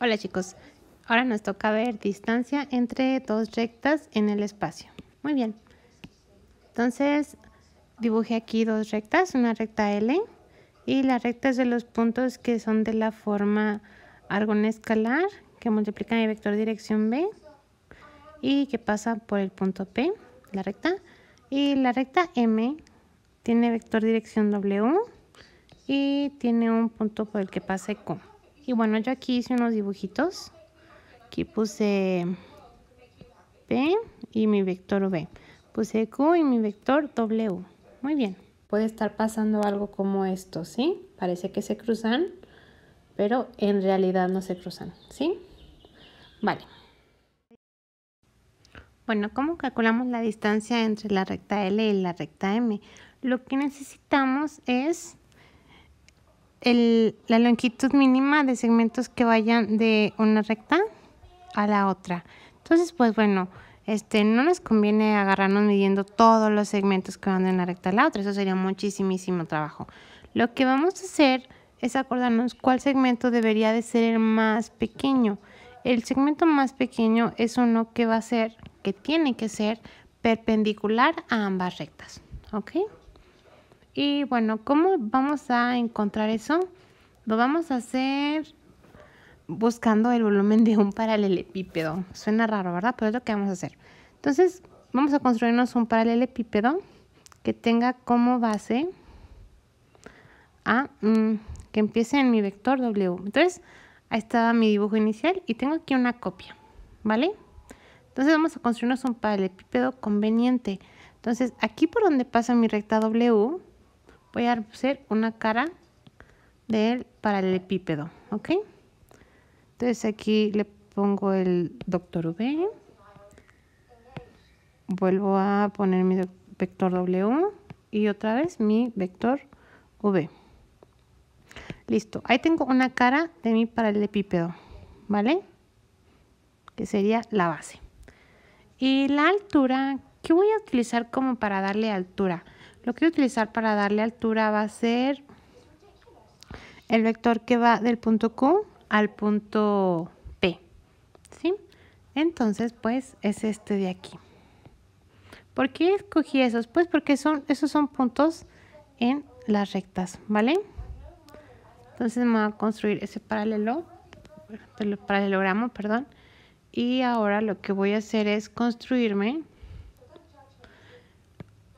Hola chicos, ahora nos toca ver distancia entre dos rectas en el espacio. Muy bien, entonces dibujé aquí dos rectas, una recta L y la recta es de los puntos que son de la forma argón escalar que multiplica el vector dirección B y que pasa por el punto P, la recta. Y la recta M tiene vector dirección W y tiene un punto por el que pasa Q. Y bueno, yo aquí hice unos dibujitos. Aquí puse P y mi vector V. Puse Q y mi vector W. Muy bien. Puede estar pasando algo como esto, ¿sí? Parece que se cruzan, pero en realidad no se cruzan, ¿sí? Vale. Bueno, ¿cómo calculamos la distancia entre la recta L y la recta M? Lo que necesitamos es la longitud mínima de segmentos que vayan de una recta a la otra. Entonces, pues bueno, este, no nos conviene agarrarnos midiendo todos los segmentos que van de una recta a la otra, eso sería muchísimo trabajo. Lo que vamos a hacer es acordarnos cuál segmento debería de ser el más pequeño. El segmento más pequeño es uno que va a ser, que tiene que ser perpendicular a ambas rectas, ¿ok? Y bueno, ¿cómo vamos a encontrar eso? Lo vamos a hacer buscando el volumen de un paralelepípedo. Suena raro, ¿verdad? Pero es lo que vamos a hacer. Entonces, vamos a construirnos un paralelepípedo que tenga como base a mm, que empiece en mi vector W. Entonces, ahí estaba mi dibujo inicial y tengo aquí una copia, ¿vale? Entonces vamos a construirnos un paralelepípedo conveniente. Entonces, aquí por donde pasa mi recta W, voy a hacer una cara del paralelepípedo, ¿ok? Entonces aquí le pongo el doctor V, vuelvo a poner mi vector W y otra vez mi vector V. Listo, ahí tengo una cara de mi paralelepípedo, ¿vale? Que sería la base. Y la altura, ¿qué voy a utilizar como para darle altura? Lo que voy a utilizar para darle altura va a ser el vector que va del punto Q al punto P. ¿sí? Entonces, pues es este de aquí. ¿Por qué escogí esos? Pues porque son, esos son puntos en las rectas, ¿vale? Entonces me voy a construir ese paralelo, paralelogramo, perdón. Y ahora lo que voy a hacer es construirme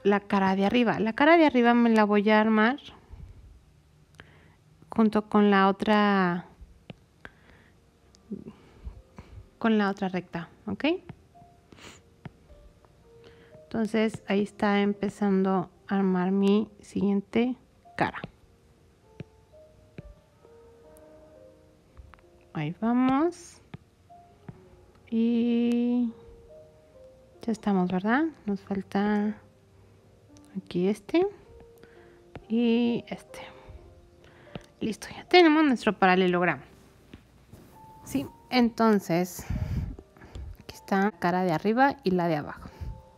la cara de arriba. La cara de arriba me la voy a armar junto con la otra con la otra recta, ¿ok? Entonces ahí está empezando a armar mi siguiente cara. Ahí vamos. Y ya estamos, ¿verdad? Nos falta aquí este y este listo ya tenemos nuestro paralelogramo sí entonces aquí está la cara de arriba y la de abajo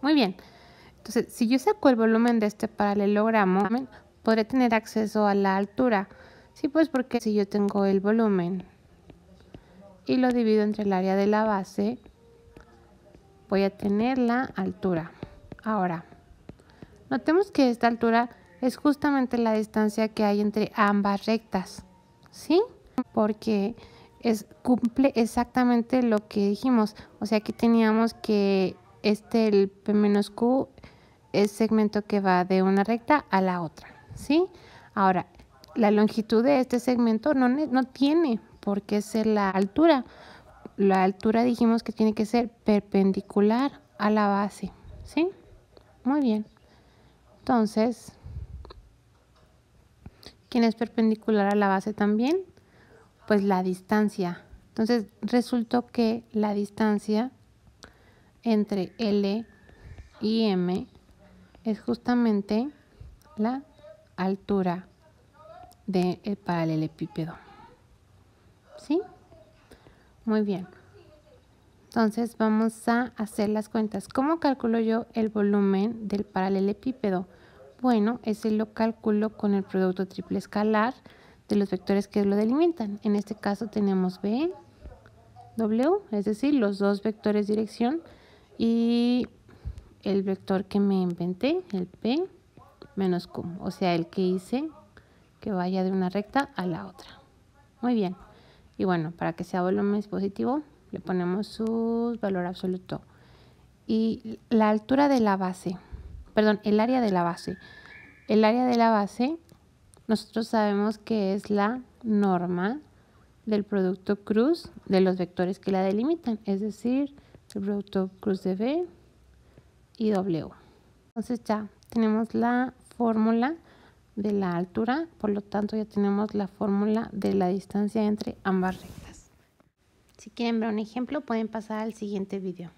muy bien entonces si yo saco el volumen de este paralelogramo podré tener acceso a la altura sí pues porque si yo tengo el volumen y lo divido entre el área de la base voy a tener la altura ahora Notemos que esta altura es justamente la distancia que hay entre ambas rectas, ¿sí? Porque es, cumple exactamente lo que dijimos, o sea aquí teníamos que este, el P-Q, es segmento que va de una recta a la otra, ¿sí? Ahora, la longitud de este segmento no, no tiene por qué ser la altura. La altura dijimos que tiene que ser perpendicular a la base, ¿sí? Muy bien. Entonces, ¿quién es perpendicular a la base también? Pues la distancia. Entonces, resultó que la distancia entre L y M es justamente la altura del paralelepípedo. ¿Sí? Muy bien. Entonces vamos a hacer las cuentas. ¿Cómo calculo yo el volumen del paralelepípedo? Bueno, ese lo calculo con el producto triple escalar de los vectores que lo delimitan. En este caso tenemos B, W, es decir, los dos vectores dirección y el vector que me inventé, el P, menos Q. O sea, el que hice que vaya de una recta a la otra. Muy bien. Y bueno, para que sea volumen positivo, le ponemos su valor absoluto. Y la altura de la base, perdón, el área de la base. El área de la base, nosotros sabemos que es la norma del producto cruz de los vectores que la delimitan, es decir, el producto cruz de B y W. Entonces ya tenemos la fórmula de la altura, por lo tanto ya tenemos la fórmula de la distancia entre ambas rectas. Si quieren ver un ejemplo, pueden pasar al siguiente video.